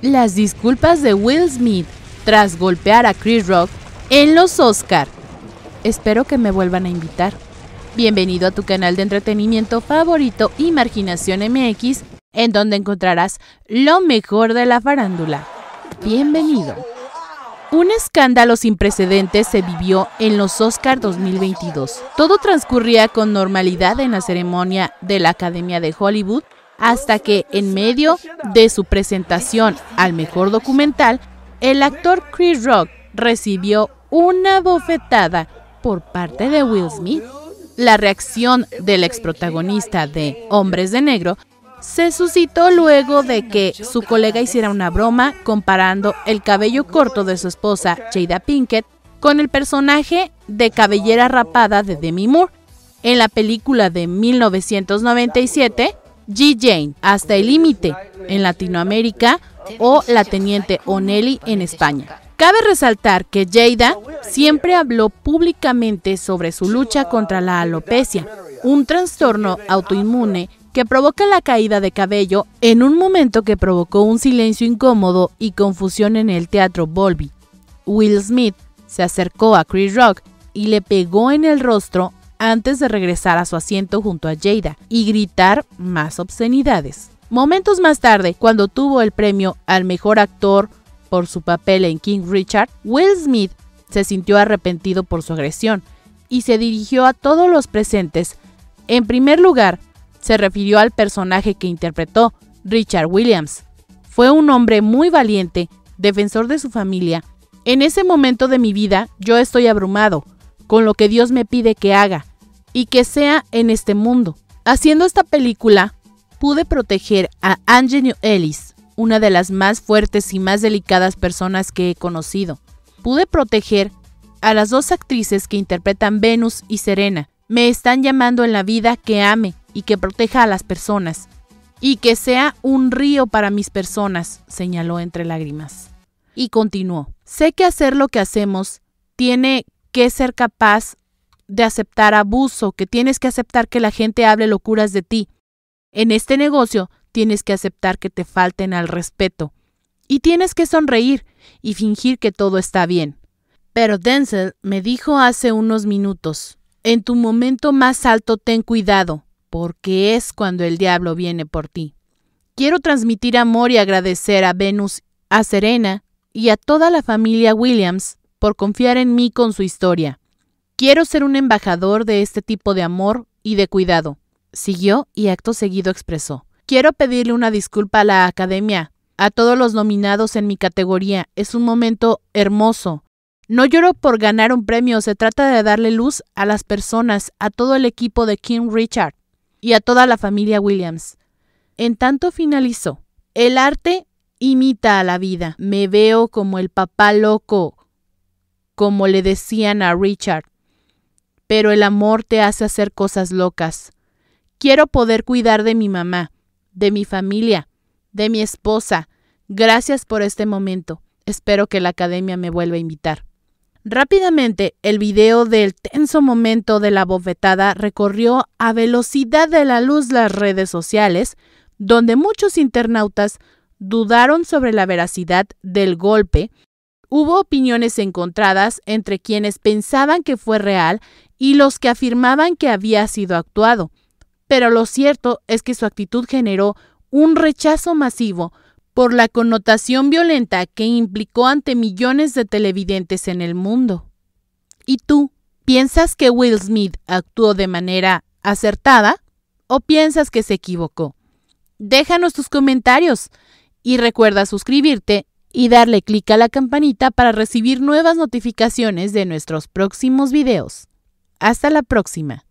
Las disculpas de Will Smith tras golpear a Chris Rock en los Oscar. Espero que me vuelvan a invitar. Bienvenido a tu canal de entretenimiento favorito Imaginación MX, en donde encontrarás lo mejor de la farándula. Bienvenido. Un escándalo sin precedentes se vivió en los Oscar 2022. Todo transcurría con normalidad en la ceremonia de la Academia de Hollywood hasta que, en medio de su presentación al mejor documental, el actor Chris Rock recibió una bofetada por parte de Will Smith. La reacción del exprotagonista de Hombres de Negro se suscitó luego de que su colega hiciera una broma comparando el cabello corto de su esposa Jada Pinkett con el personaje de cabellera rapada de Demi Moore en la película de 1997 G-Jane hasta el límite en Latinoamérica o la teniente Onelli en España. Cabe resaltar que Jada siempre habló públicamente sobre su lucha contra la alopecia, un trastorno autoinmune que provoca la caída de cabello en un momento que provocó un silencio incómodo y confusión en el teatro Volby. Will Smith se acercó a Chris Rock y le pegó en el rostro antes de regresar a su asiento junto a Jada y gritar más obscenidades. Momentos más tarde, cuando tuvo el premio al mejor actor por su papel en King Richard, Will Smith se sintió arrepentido por su agresión y se dirigió a todos los presentes. En primer lugar, se refirió al personaje que interpretó, Richard Williams. Fue un hombre muy valiente, defensor de su familia. En ese momento de mi vida yo estoy abrumado con lo que Dios me pide que haga y que sea en este mundo. Haciendo esta película, pude proteger a Angelio Ellis, una de las más fuertes y más delicadas personas que he conocido. Pude proteger a las dos actrices que interpretan Venus y Serena. Me están llamando en la vida que ame y que proteja a las personas, y que sea un río para mis personas, señaló entre lágrimas. Y continuó, sé que hacer lo que hacemos tiene que ser capaz de aceptar abuso, que tienes que aceptar que la gente hable locuras de ti. En este negocio tienes que aceptar que te falten al respeto. Y tienes que sonreír y fingir que todo está bien. Pero Denzel me dijo hace unos minutos, en tu momento más alto ten cuidado, porque es cuando el diablo viene por ti. Quiero transmitir amor y agradecer a Venus, a Serena y a toda la familia Williams por confiar en mí con su historia. Quiero ser un embajador de este tipo de amor y de cuidado, siguió y acto seguido expresó. Quiero pedirle una disculpa a la academia, a todos los nominados en mi categoría. Es un momento hermoso. No lloro por ganar un premio, se trata de darle luz a las personas, a todo el equipo de King Richard y a toda la familia Williams. En tanto finalizó. El arte imita a la vida. Me veo como el papá loco, como le decían a Richard pero el amor te hace hacer cosas locas. Quiero poder cuidar de mi mamá, de mi familia, de mi esposa. Gracias por este momento. Espero que la academia me vuelva a invitar. Rápidamente, el video del tenso momento de la bofetada recorrió a velocidad de la luz las redes sociales, donde muchos internautas dudaron sobre la veracidad del golpe. Hubo opiniones encontradas entre quienes pensaban que fue real y los que afirmaban que había sido actuado. Pero lo cierto es que su actitud generó un rechazo masivo por la connotación violenta que implicó ante millones de televidentes en el mundo. ¿Y tú piensas que Will Smith actuó de manera acertada o piensas que se equivocó? Déjanos tus comentarios y recuerda suscribirte y darle clic a la campanita para recibir nuevas notificaciones de nuestros próximos videos. Hasta la próxima.